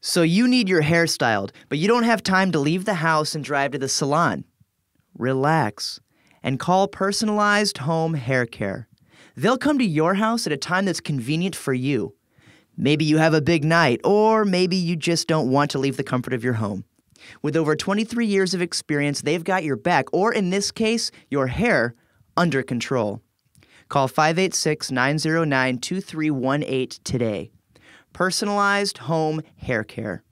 So you need your hair styled, but you don't have time to leave the house and drive to the salon. Relax and call personalized home hair care. They'll come to your house at a time that's convenient for you. Maybe you have a big night, or maybe you just don't want to leave the comfort of your home. With over 23 years of experience, they've got your back, or in this case, your hair, under control. Call 586 909 2318 today personalized home hair care.